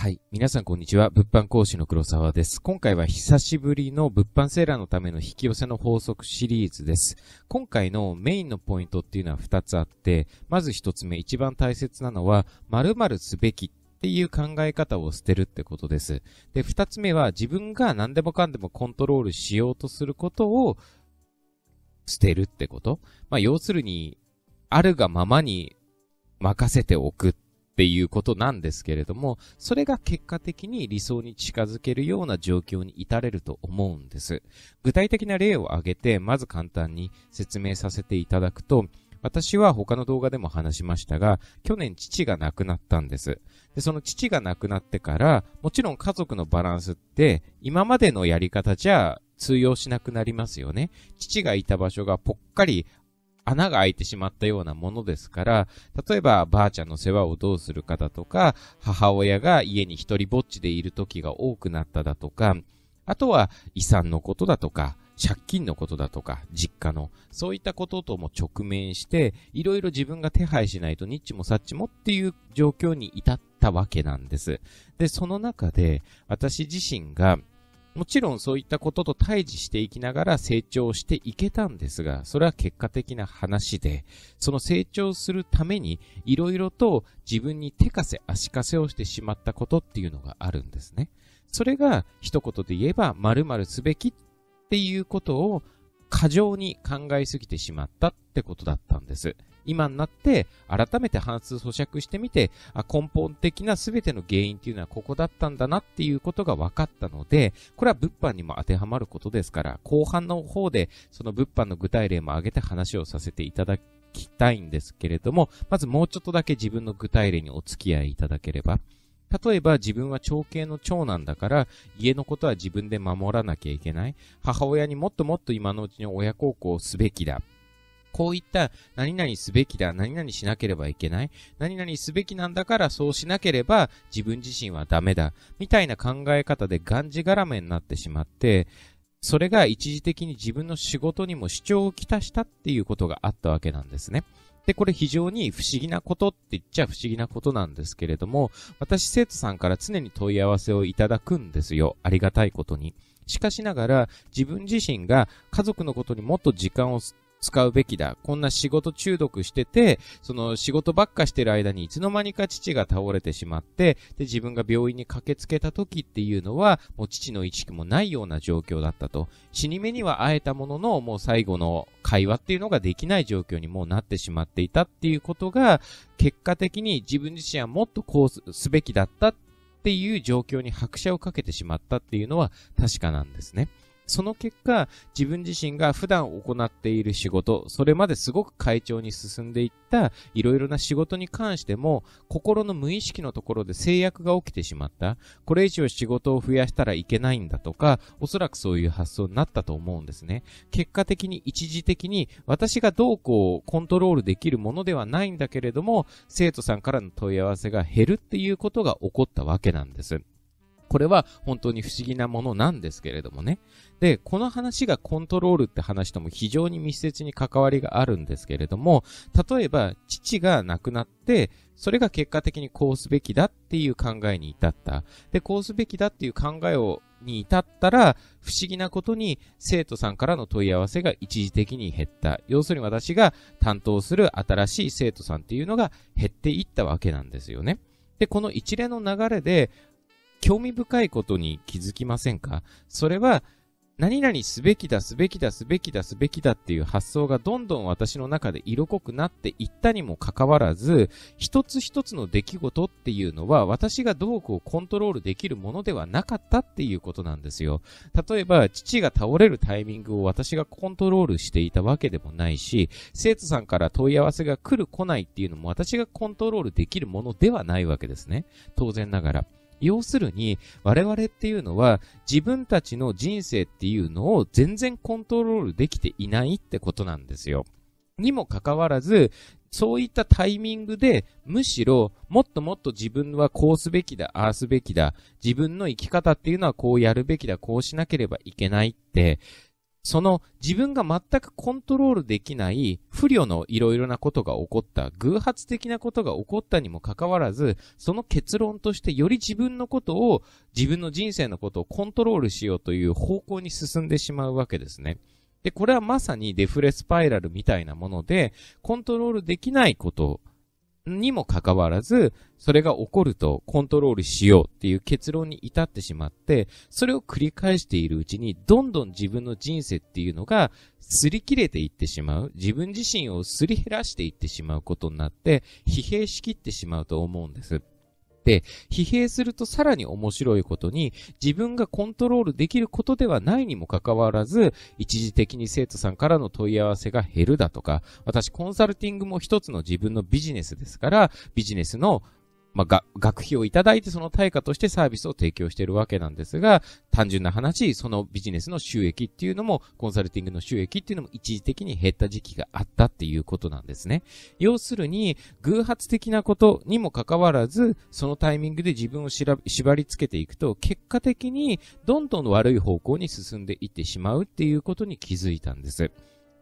はい。皆さんこんにちは。物販講師の黒沢です。今回は久しぶりの物販セーラーのための引き寄せの法則シリーズです。今回のメインのポイントっていうのは2つあって、まず1つ目、一番大切なのは、〇〇すべきっていう考え方を捨てるってことです。で、2つ目は自分が何でもかんでもコントロールしようとすることを捨てるってこと。まあ、要するに、あるがままに任せておくっっていうことなんですけれども、それが結果的に理想に近づけるような状況に至れると思うんです。具体的な例を挙げて、まず簡単に説明させていただくと、私は他の動画でも話しましたが、去年父が亡くなったんです。で、その父が亡くなってから、もちろん家族のバランスって、今までのやり方じゃ通用しなくなりますよね。父がいた場所がぽっかり穴が開いてしまったようなものですから、例えばばあちゃんの世話をどうするかだとか、母親が家に一人ぼっちでいる時が多くなっただとか、あとは遺産のことだとか、借金のことだとか、実家の、そういったこととも直面して、いろいろ自分が手配しないとニッチもサッチもっていう状況に至ったわけなんです。で、その中で、私自身が、もちろんそういったことと対峙していきながら成長していけたんですが、それは結果的な話で、その成長するためにいろいろと自分に手かせ足かせをしてしまったことっていうのがあるんですね。それが一言で言えば〇〇すべきっていうことを過剰に考えすぎてしまったってことだったんです。今になって、改めて半数咀嚼してみて、根本的な全ての原因っていうのはここだったんだなっていうことが分かったので、これは物販にも当てはまることですから、後半の方で、その物販の具体例も挙げて話をさせていただきたいんですけれども、まずもうちょっとだけ自分の具体例にお付き合いいただければ。例えば自分は長兄の長男だから家のことは自分で守らなきゃいけない。母親にもっともっと今のうちに親孝行すべきだ。こういった何々すべきだ、何々しなければいけない、何々すべきなんだからそうしなければ自分自身はダメだ、みたいな考え方でがんじがらめになってしまって、それが一時的に自分の仕事にも主張をきたしたっていうことがあったわけなんですね。で、これ非常に不思議なことって言っちゃ不思議なことなんですけれども、私生徒さんから常に問い合わせをいただくんですよ。ありがたいことに。しかしながら、自分自身が家族のことにもっと時間を使うべきだ。こんな仕事中毒してて、その仕事ばっかしてる間にいつの間にか父が倒れてしまって、で、自分が病院に駆けつけた時っていうのは、もう父の意識もないような状況だったと。死に目には会えたものの、もう最後の会話っていうのができない状況にもうなってしまっていたっていうことが、結果的に自分自身はもっとこうすべきだったっていう状況に拍車をかけてしまったっていうのは確かなんですね。その結果、自分自身が普段行っている仕事、それまですごく快調に進んでいったいろいろな仕事に関しても、心の無意識のところで制約が起きてしまった。これ以上仕事を増やしたらいけないんだとか、おそらくそういう発想になったと思うんですね。結果的に一時的に私がどうこうコントロールできるものではないんだけれども、生徒さんからの問い合わせが減るっていうことが起こったわけなんです。これは本当に不思議なものなんですけれどもね。で、この話がコントロールって話とも非常に密接に関わりがあるんですけれども、例えば父が亡くなって、それが結果的にこうすべきだっていう考えに至った。で、こうすべきだっていう考えをに至ったら、不思議なことに生徒さんからの問い合わせが一時的に減った。要するに私が担当する新しい生徒さんっていうのが減っていったわけなんですよね。で、この一連の流れで、興味深いことに気づきませんかそれは、何々すべきだ、すべきだ、すべきだ、すべきだっていう発想がどんどん私の中で色濃くなっていったにもかかわらず、一つ一つの出来事っていうのは私がどうこうコントロールできるものではなかったっていうことなんですよ。例えば、父が倒れるタイミングを私がコントロールしていたわけでもないし、生徒さんから問い合わせが来る来ないっていうのも私がコントロールできるものではないわけですね。当然ながら。要するに、我々っていうのは自分たちの人生っていうのを全然コントロールできていないってことなんですよ。にもかかわらず、そういったタイミングで、むしろ、もっともっと自分はこうすべきだ、ああすべきだ、自分の生き方っていうのはこうやるべきだ、こうしなければいけないって、その自分が全くコントロールできない不慮のいろいろなことが起こった、偶発的なことが起こったにもかかわらず、その結論としてより自分のことを、自分の人生のことをコントロールしようという方向に進んでしまうわけですね。で、これはまさにデフレスパイラルみたいなもので、コントロールできないことにもかかわらず、それが起こるとコントロールしようっていう結論に至ってしまって、それを繰り返しているうちに、どんどん自分の人生っていうのが、擦り切れていってしまう。自分自身を擦り減らしていってしまうことになって、疲弊しきってしまうと思うんです。、疲弊するとさらに面白いことに、自分がコントロールできることではないにもかかわらず、一時的に生徒さんからの問い合わせが減るだとか、私コンサルティングも一つの自分のビジネスですから、ビジネスのまあ、が、学費をいただいてその対価としてサービスを提供しているわけなんですが、単純な話、そのビジネスの収益っていうのも、コンサルティングの収益っていうのも一時的に減った時期があったっていうことなんですね。要するに、偶発的なことにもかかわらず、そのタイミングで自分を縛り付けていくと、結果的にどんどん悪い方向に進んでいってしまうっていうことに気づいたんです。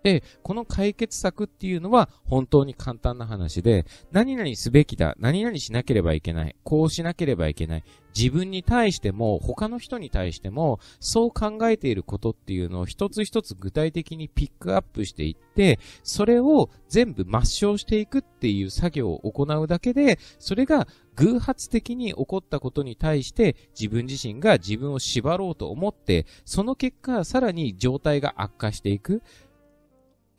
で、この解決策っていうのは本当に簡単な話で、何々すべきだ、何々しなければいけない、こうしなければいけない、自分に対しても、他の人に対しても、そう考えていることっていうのを一つ一つ具体的にピックアップしていって、それを全部抹消していくっていう作業を行うだけで、それが偶発的に起こったことに対して自分自身が自分を縛ろうと思って、その結果さらに状態が悪化していく。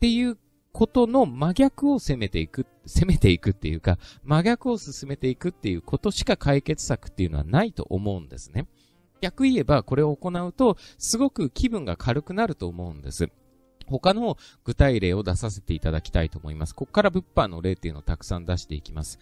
っていうことの真逆を攻めていく、攻めていくっていうか、真逆を進めていくっていうことしか解決策っていうのはないと思うんですね。逆言えば、これを行うと、すごく気分が軽くなると思うんです。他の具体例を出させていただきたいと思います。ここから物販の例っていうのをたくさん出していきます。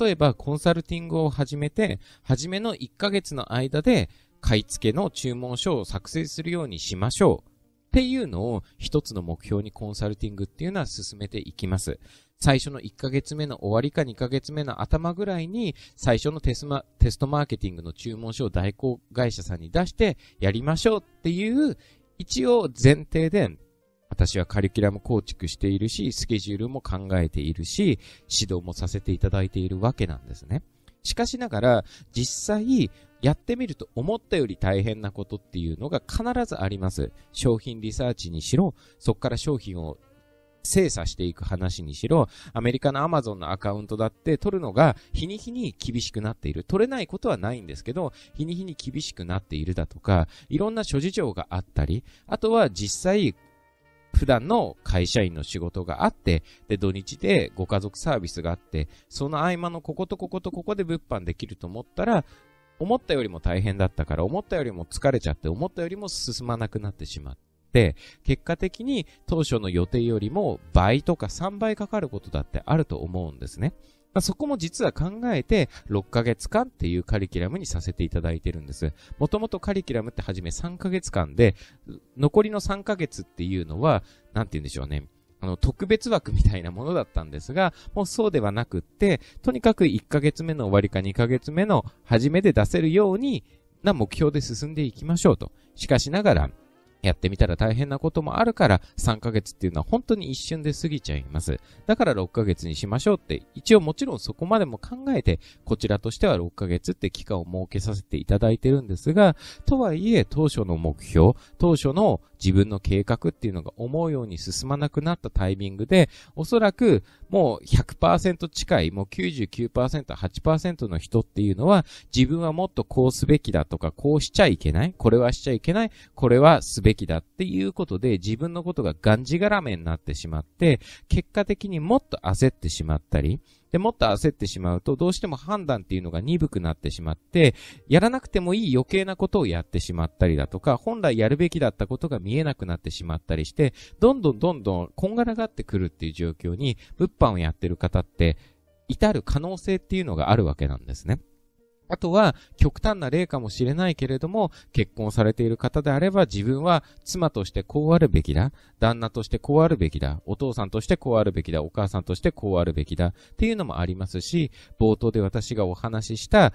例えば、コンサルティングを始めて、初めの1ヶ月の間で、買い付けの注文書を作成するようにしましょう。っていうのを一つの目標にコンサルティングっていうのは進めていきます。最初の1ヶ月目の終わりか2ヶ月目の頭ぐらいに最初のテスマテストマーケティングの注文書を代行会社さんに出してやりましょうっていう一応前提で私はカリキュラム構築しているし、スケジュールも考えているし、指導もさせていただいているわけなんですね。しかしながら、実際、やってみると思ったより大変なことっていうのが必ずあります。商品リサーチにしろ、そこから商品を精査していく話にしろ、アメリカのアマゾンのアカウントだって取るのが日に日に厳しくなっている。取れないことはないんですけど、日に日に厳しくなっているだとか、いろんな諸事情があったり、あとは実際、普段の会社員の仕事があって、で、土日でご家族サービスがあって、その合間のこことこことここで物販できると思ったら、思ったよりも大変だったから、思ったよりも疲れちゃって、思ったよりも進まなくなってしまって、結果的に当初の予定よりも倍とか3倍かかることだってあると思うんですね。まあ、そこも実は考えて6ヶ月間っていうカリキュラムにさせていただいてるんです。もともとカリキュラムって初め3ヶ月間で、残りの3ヶ月っていうのは、なんて言うんでしょうね。あの、特別枠みたいなものだったんですが、もうそうではなくって、とにかく1ヶ月目の終わりか2ヶ月目の初めで出せるように、な目標で進んでいきましょうと。しかしながら、やってみたら大変なこともあるから、3ヶ月っていうのは本当に一瞬で過ぎちゃいます。だから6ヶ月にしましょうって、一応もちろんそこまでも考えて、こちらとしては6ヶ月って期間を設けさせていただいてるんですが、とはいえ当初の目標、当初の自分の計画っていうのが思うように進まなくなったタイミングで、おそらくもう100%近い、もう99%、8%の人っていうのは、自分はもっとこうすべきだとか、こうしちゃいけない、これはしちゃいけない、これはすべきだっていうことで、自分のことががんじがらめになってしまって、結果的にもっと焦ってしまったり、で、もっと焦ってしまうと、どうしても判断っていうのが鈍くなってしまって、やらなくてもいい余計なことをやってしまったりだとか、本来やるべきだったことが見えなくなってしまったりして、どんどんどんどんこんがらがってくるっていう状況に、物販をやってる方って、至る可能性っていうのがあるわけなんですね。あとは、極端な例かもしれないけれども、結婚されている方であれば、自分は妻としてこうあるべきだ、旦那としてこうあるべきだ、お父さんとしてこうあるべきだ、お母さんとしてこうあるべきだ、っていうのもありますし、冒頭で私がお話しした、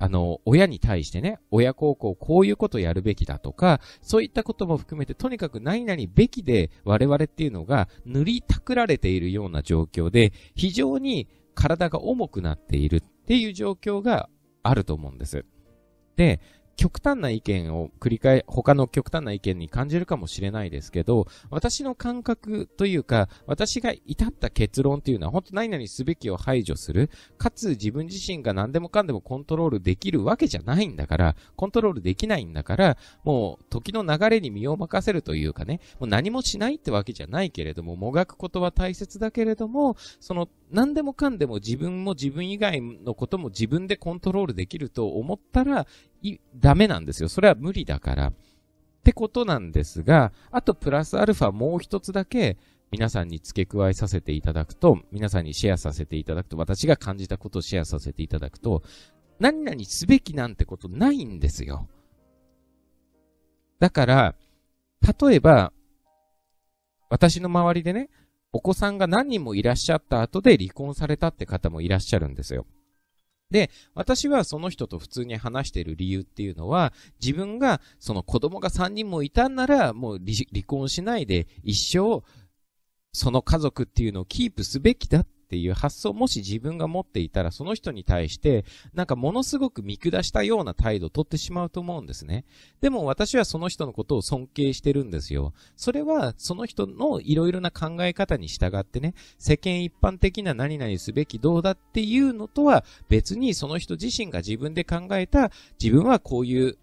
あの、親に対してね、親孝行こういうことやるべきだとか、そういったことも含めて、とにかく何々べきで我々っていうのが塗りたくられているような状況で、非常に体が重くなっているっていう状況があると思うんです。で、極端な意見を繰り返、他の極端な意見に感じるかもしれないですけど、私の感覚というか、私が至った結論というのは、本当何々すべきを排除する、かつ自分自身が何でもかんでもコントロールできるわけじゃないんだから、コントロールできないんだから、もう時の流れに身を任せるというかね、もう何もしないってわけじゃないけれども、もがくことは大切だけれども、その何でもかんでも自分も自分以外のことも自分でコントロールできると思ったら、い、ダメなんですよ。それは無理だから。ってことなんですが、あとプラスアルファもう一つだけ皆さんに付け加えさせていただくと、皆さんにシェアさせていただくと、私が感じたことをシェアさせていただくと、何々すべきなんてことないんですよ。だから、例えば、私の周りでね、お子さんが何人もいらっしゃった後で離婚されたって方もいらっしゃるんですよ。で、私はその人と普通に話している理由っていうのは、自分がその子供が3人もいたんなら、もう離婚しないで一生、その家族っていうのをキープすべきだっっていう発想もし自分が持っていたら、その人に対して、なんかものすごく見下したような態度をとってしまうと思うんですね。でも私はその人のことを尊敬してるんですよ。それは、その人のいろいろな考え方に従ってね、世間一般的な何々すべきどうだっていうのとは別に、その人自身が自分で考えた、自分はこういう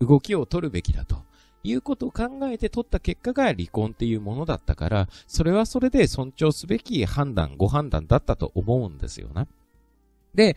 動きを取るべきだと。いうことを考えて取った結果が離婚っていうものだったから、それはそれで尊重すべき判断、ご判断だったと思うんですよな。で、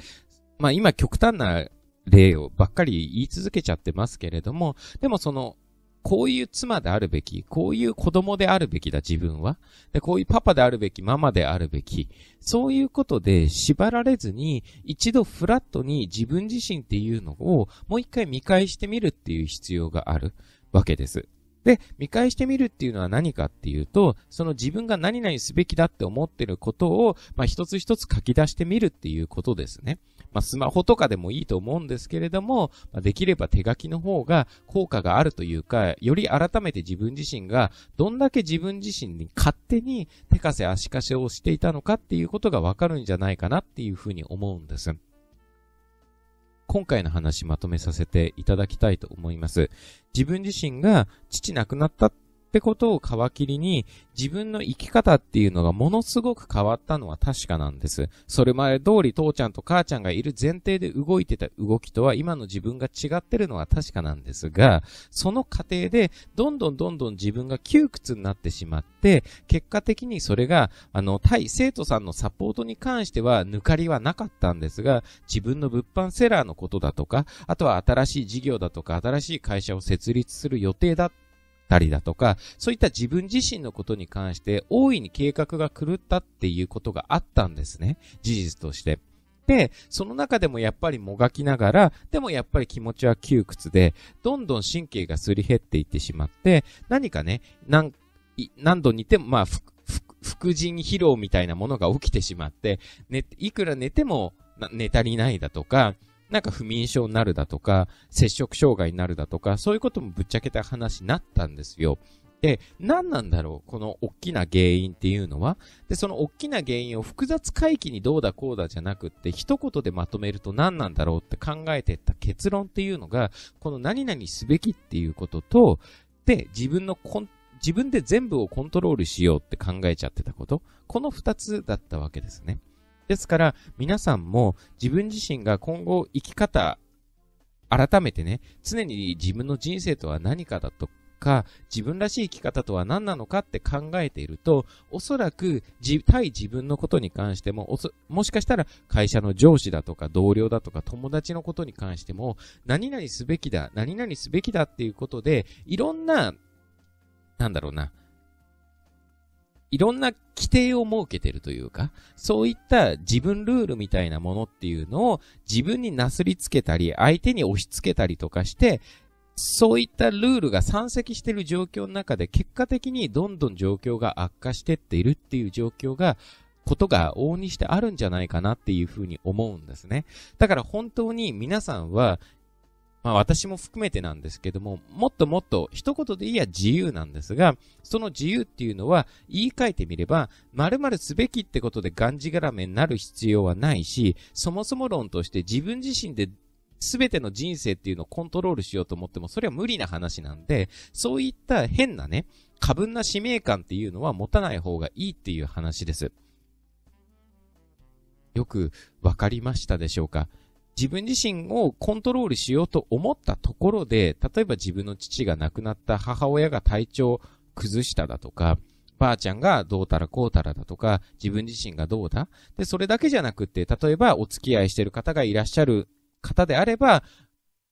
まあ今極端な例をばっかり言い続けちゃってますけれども、でもその、こういう妻であるべき、こういう子供であるべきだ、自分は。で、こういうパパであるべき、ママであるべき。そういうことで縛られずに、一度フラットに自分自身っていうのを、もう一回見返してみるっていう必要がある。わけです。で、見返してみるっていうのは何かっていうと、その自分が何々すべきだって思ってることを、まあ、一つ一つ書き出してみるっていうことですね。まあ、スマホとかでもいいと思うんですけれども、まあ、できれば手書きの方が効果があるというか、より改めて自分自身が、どんだけ自分自身に勝手に手枷足枷をしていたのかっていうことがわかるんじゃないかなっていうふうに思うんです。今回の話まとめさせていただきたいと思います。自分自身が父亡くなったっってことを皮切りに、自分の生き方っていうのがものすごく変わったのは確かなんです。それまで通り父ちゃんと母ちゃんがいる前提で動いてた動きとは今の自分が違ってるのは確かなんですが、その過程でどんどんどんどん自分が窮屈になってしまって、結果的にそれが、あの、対生徒さんのサポートに関しては抜かりはなかったんですが、自分の物販セラーのことだとか、あとは新しい事業だとか、新しい会社を設立する予定だったたりだとか、そういった自分自身のことに関して大いに計画が狂ったっていうことがあったんですね。事実として。で、その中でもやっぱりもがきながら、でもやっぱり気持ちは窮屈で、どんどん神経がすり減っていってしまって、何かね、何、何度似ても、まあ、副腎疲労みたいなものが起きてしまって、ね、いくら寝ても、寝足りないだとか、なんか不眠症になるだとか、摂食障害になるだとか、そういうこともぶっちゃけた話になったんですよ。で、何なんだろうこの大きな原因っていうのは。で、その大きな原因を複雑回帰にどうだこうだじゃなくって、一言でまとめると何なんだろうって考えてった結論っていうのが、この何々すべきっていうことと、で、自分のコン、自分で全部をコントロールしようって考えちゃってたこと、この二つだったわけですね。ですから、皆さんも自分自身が今後生き方、改めてね、常に自分の人生とは何かだとか、自分らしい生き方とは何なのかって考えていると、おそらく、対自分のことに関しても、もしかしたら会社の上司だとか同僚だとか友達のことに関しても、何々すべきだ、何々すべきだっていうことで、いろんな、なんだろうな、いろんな規定を設けてるというか、そういった自分ルールみたいなものっていうのを自分になすりつけたり、相手に押し付けたりとかして、そういったルールが山積してる状況の中で結果的にどんどん状況が悪化してっているっていう状況が、ことが往々にしてあるんじゃないかなっていうふうに思うんですね。だから本当に皆さんはまあ私も含めてなんですけども、もっともっと一言でいや自由なんですが、その自由っていうのは言い換えてみれば、〇〇すべきってことでがんじがらめになる必要はないし、そもそも論として自分自身で全ての人生っていうのをコントロールしようと思っても、それは無理な話なんで、そういった変なね、過分な使命感っていうのは持たない方がいいっていう話です。よくわかりましたでしょうか自分自身をコントロールしようと思ったところで、例えば自分の父が亡くなった母親が体調崩しただとか、ばあちゃんがどうたらこうたらだとか、自分自身がどうだで、それだけじゃなくって、例えばお付き合いしてる方がいらっしゃる方であれば、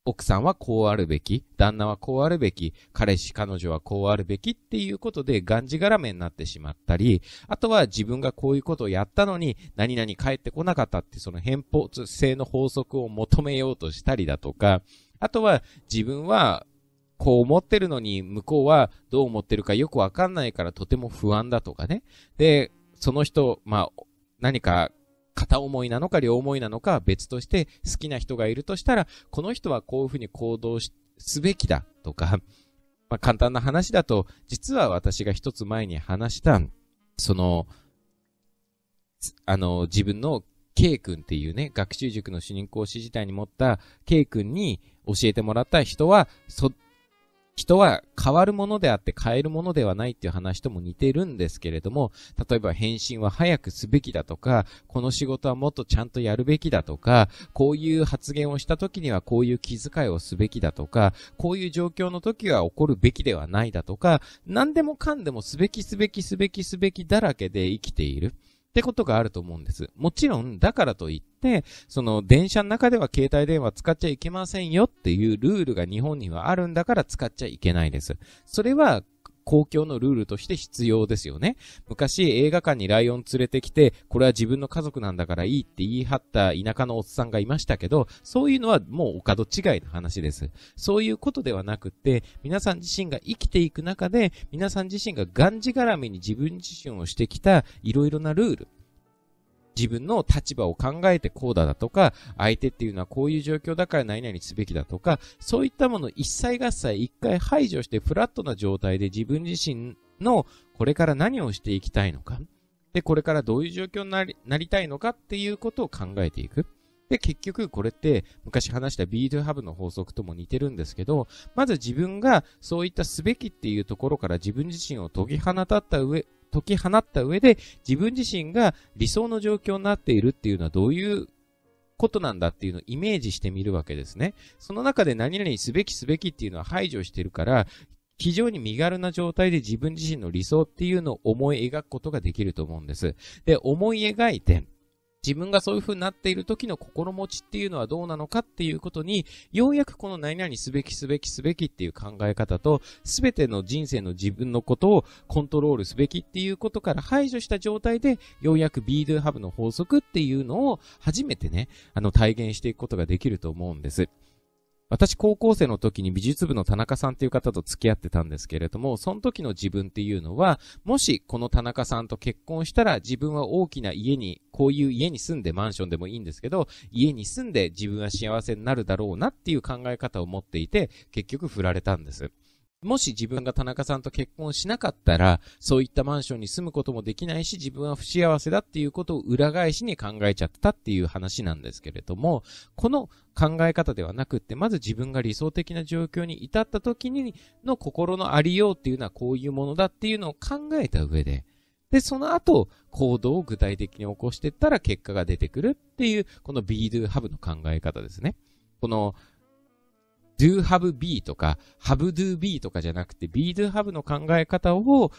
奥さんはこうあるべき、旦那はこうあるべき、彼氏、彼女はこうあるべきっていうことでがんじがらめになってしまったり、あとは自分がこういうことをやったのに、何々帰ってこなかったってその偏方性の法則を求めようとしたりだとか、あとは自分はこう思ってるのに向こうはどう思ってるかよくわかんないからとても不安だとかね。で、その人、まあ、何か片思いなのか両思いなのか別として好きな人がいるとしたら、この人はこういうふうに行動すべきだとか、まあ、簡単な話だと、実は私が一つ前に話した、その、あの、自分の K 君っていうね、学習塾の主任講師時代に持った K 君に教えてもらった人は、そ、人は変わるものであって変えるものではないっていう話とも似てるんですけれども、例えば返信は早くすべきだとか、この仕事はもっとちゃんとやるべきだとか、こういう発言をした時にはこういう気遣いをすべきだとか、こういう状況の時は起こるべきではないだとか、何でもかんでもすべきすべきすべきすべきだらけで生きている。ってことがあると思うんです。もちろん、だからといって、、その電車の中では携帯電話使っちゃいけませんよっていうルールが日本にはあるんだから使っちゃいけないです。それは公共のルールとして必要ですよね。昔映画館にライオン連れてきて、これは自分の家族なんだからいいって言い張った田舎のおっさんがいましたけど、そういうのはもうお門違いの話です。そういうことではなくて、皆さん自身が生きていく中で、皆さん自身ががんじがらみに自分自身をしてきたいろいろなルール。自分の立場を考えてこうだだとか、相手っていうのはこういう状況だから何々すべきだとか、そういったもの一切合切一回排除してフラットな状態で自分自身のこれから何をしていきたいのか、で、これからどういう状況になりなりたいのかっていうことを考えていく。で、結局これって昔話した b ー h u b の法則とも似てるんですけど、まず自分がそういったすべきっていうところから自分自身を研ぎ放たった上、解き放った上で、自分自身が理想の状況になっているっていうのはどういうことなんだっていうのをイメージしてみるわけですね。その中で何々すべきすべきっていうのは排除してるから、非常に身軽な状態で自分自身の理想っていうのを思い描くことができると思うんです。で、思い描いて、自分がそういう風になっている時の心持ちっていうのはどうなのかっていうことに、ようやくこの何々すべきすべきすべきっていう考え方と、すべての人生の自分のことをコントロールすべきっていうことから排除した状態で、ようやく B ー o ハブの法則っていうのを初めてね、あの体現していくことができると思うんです。私高校生の時に美術部の田中さんっていう方と付き合ってたんですけれども、その時の自分っていうのは、もしこの田中さんと結婚したら自分は大きな家に、こういう家に住んでマンションでもいいんですけど、家に住んで自分は幸せになるだろうなっていう考え方を持っていて、結局振られたんです。もし自分が田中さんと結婚しなかったら、そういったマンションに住むこともできないし、自分は不幸せだっていうことを裏返しに考えちゃったっていう話なんですけれども、この考え方ではなくって、まず自分が理想的な状況に至った時にの心のありようっていうのはこういうものだっていうのを考えた上で、で、その後、行動を具体的に起こしていったら結果が出てくるっていう、この BDO ハブの考え方ですね。この、do have be とか have do be とかじゃなくて be do have の考え方を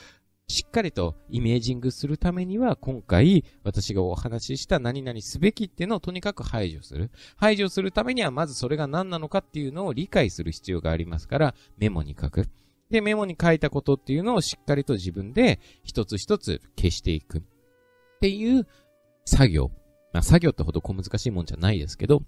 しっかりとイメージングするためには、今回私がお話しした何々すべきっていうのをとにかく排除する。排除するためには、まずそれが何なのかっていうのを理解する必要がありますから、メモに書く。で、メモに書いたことっていうのをしっかりと自分で一つ一つ消していく。っていう作業。まあ、作業ってほど小難しいもんじゃないですけど、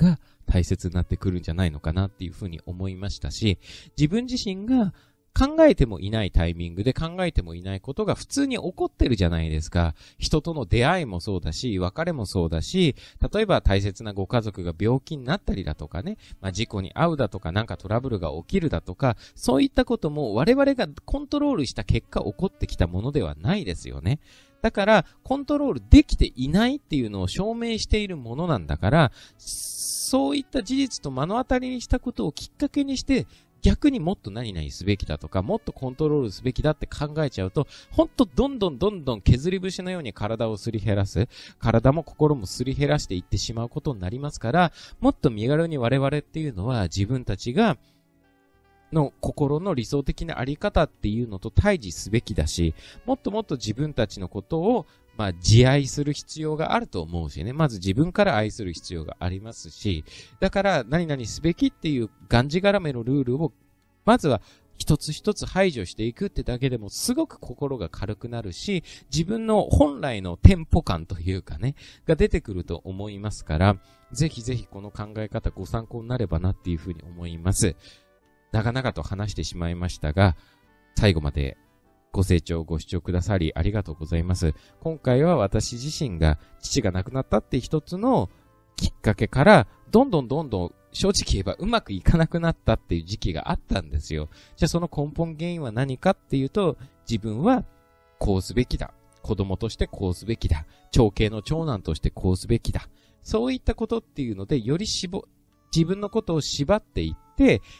が大切になってくるんじゃないのかなっていうふうに思いましたし、自分自身が考えてもいないタイミングで考えてもいないことが普通に起こってるじゃないですか。人との出会いもそうだし、別れもそうだし、例えば大切なご家族が病気になったりだとかね、まあ、事故に遭うだとか、なんかトラブルが起きるだとか、そういったことも我々がコントロールした結果起こってきたものではないですよね。だから、コントロールできていないっていうのを証明しているものなんだから、そういった事実と目の当たりにしたことをきっかけにして、逆にもっと何々すべきだとか、もっとコントロールすべきだって考えちゃうと、ほんとどんどんどんどん削り節のように体をすり減らす、体も心もすり減らしていってしまうことになりますから、もっと身軽に我々っていうのは自分たちがの心の理想的なあり方っていうのと対峙すべきだし、もっともっと自分たちのことを、まあ、自愛する必要があると思うしね。まず自分から愛する必要がありますし、だから何々すべきっていうがんじがらめのルールを、まずは一つ一つ排除していくってだけでもすごく心が軽くなるし、自分の本来のテンポ感というかね、が出てくると思いますから、ぜひぜひこの考え方ご参考になればなっていうふうに思います。長々と話してしまいましたが、最後までご清聴、ご視聴くださりありがとうございます。今回は私自身が父が亡くなったって一つのきっかけから、どんどんどんどん正直言えばうまくいかなくなったっていう時期があったんですよ。じゃあその根本原因は何かっていうと、自分はこうすべきだ。子供としてこうすべきだ。長兄の長男としてこうすべきだ。そういったことっていうので、より絞、自分のことを縛ってい、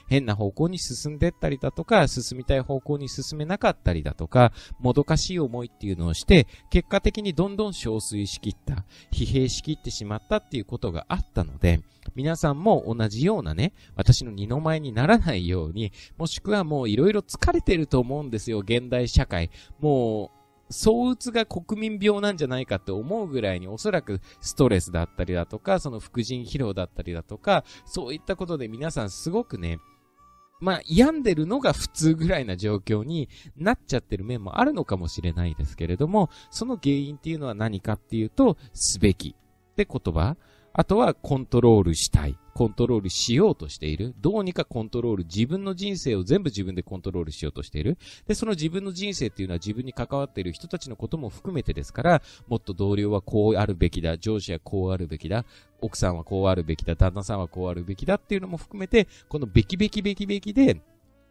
変な方向に進んでったりだとか、進みたい方向に進めなかったりだとか、もどかしい思いっていうのをして、結果的にどんどん憔悴しきった、疲弊しきってしまったっていうことがあったので、皆さんも同じようなね、私の二の前にならないように、もしくはもういろいろ疲れてると思うんですよ、現代社会。もう、躁うつが国民病なんじゃないかって思うぐらいにおそらくストレスだったりだとか、その副腎疲労だったりだとか、そういったことで皆さんすごくね、まあ、病んでるのが普通ぐらいな状況になっちゃってる面もあるのかもしれないですけれども、その原因っていうのは何かっていうと、すべきって言葉あとはコントロールしたい。コントロールしようとしている。どうにかコントロール、自分の人生を全部自分でコントロールしようとしている。で、その自分の人生っていうのは自分に関わっている人たちのことも含めてですから、もっと同僚はこうあるべきだ、上司はこうあるべきだ、奥さんはこうあるべきだ、旦那さんはこうあるべきだっていうのも含めて、このべきべきべきべきで、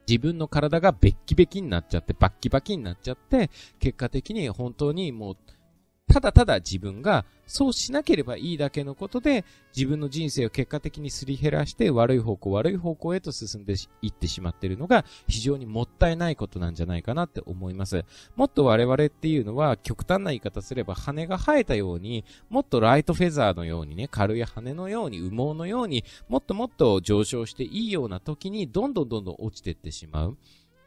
自分の体がべっきべきになっちゃって、バッキバキになっちゃって、結果的に本当にもう、ただただ自分がそうしなければいいだけのことで、自分の人生を結果的にすり減らして、悪い方向、悪い方向へと進んでいってしまっているのが、非常にもったいないことなんじゃないかなって思います。もっと我々っていうのは、極端な言い方すれば、羽が生えたように、もっとライトフェザーのようにね、軽い羽のように、羽毛のように、もっともっと上昇していいような時に、どんどんどんどん落ちていってしまう。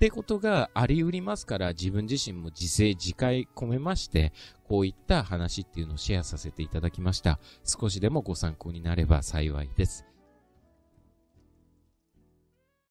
ってことがあり得りますから、自分自身も自制自戒込めまして、こういった話っていうのをシェアさせていただきました。少しでもご参考になれば幸いです。